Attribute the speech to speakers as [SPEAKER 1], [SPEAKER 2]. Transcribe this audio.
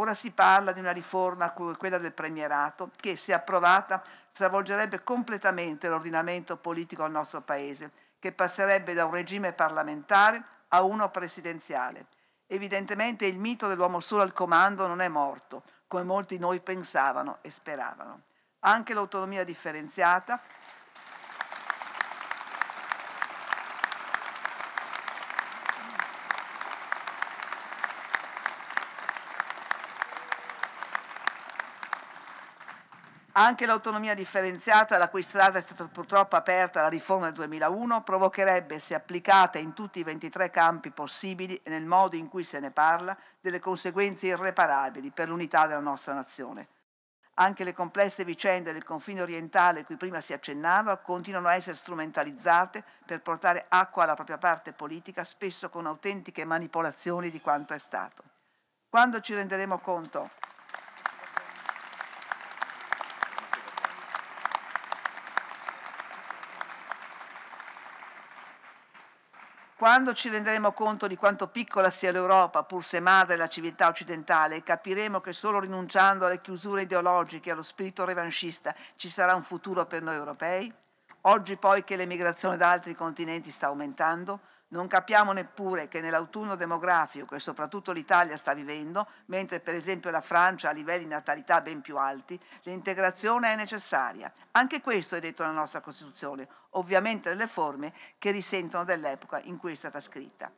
[SPEAKER 1] Ora si parla di una riforma, quella del premierato, che, se approvata, stravolgerebbe completamente l'ordinamento politico al nostro Paese, che passerebbe da un regime parlamentare a uno presidenziale. Evidentemente il mito dell'uomo solo al comando non è morto, come molti noi pensavano e speravano. Anche l'autonomia differenziata Anche l'autonomia differenziata, la cui strada è stata purtroppo aperta alla riforma del 2001, provocherebbe, se applicata in tutti i 23 campi possibili e nel modo in cui se ne parla, delle conseguenze irreparabili per l'unità della nostra nazione. Anche le complesse vicende del confine orientale cui prima si accennava continuano a essere strumentalizzate per portare acqua alla propria parte politica, spesso con autentiche manipolazioni di quanto è stato. Quando ci renderemo conto Quando ci renderemo conto di quanto piccola sia l'Europa, pur se madre della civiltà occidentale, capiremo che solo rinunciando alle chiusure ideologiche e allo spirito revanchista ci sarà un futuro per noi europei? Oggi poi che l'emigrazione da altri continenti sta aumentando, non capiamo neppure che nell'autunno demografico che soprattutto l'Italia sta vivendo, mentre per esempio la Francia ha livelli di natalità ben più alti, l'integrazione è necessaria. Anche questo è detto nella nostra Costituzione, ovviamente nelle forme che risentono dell'epoca in cui è stata scritta.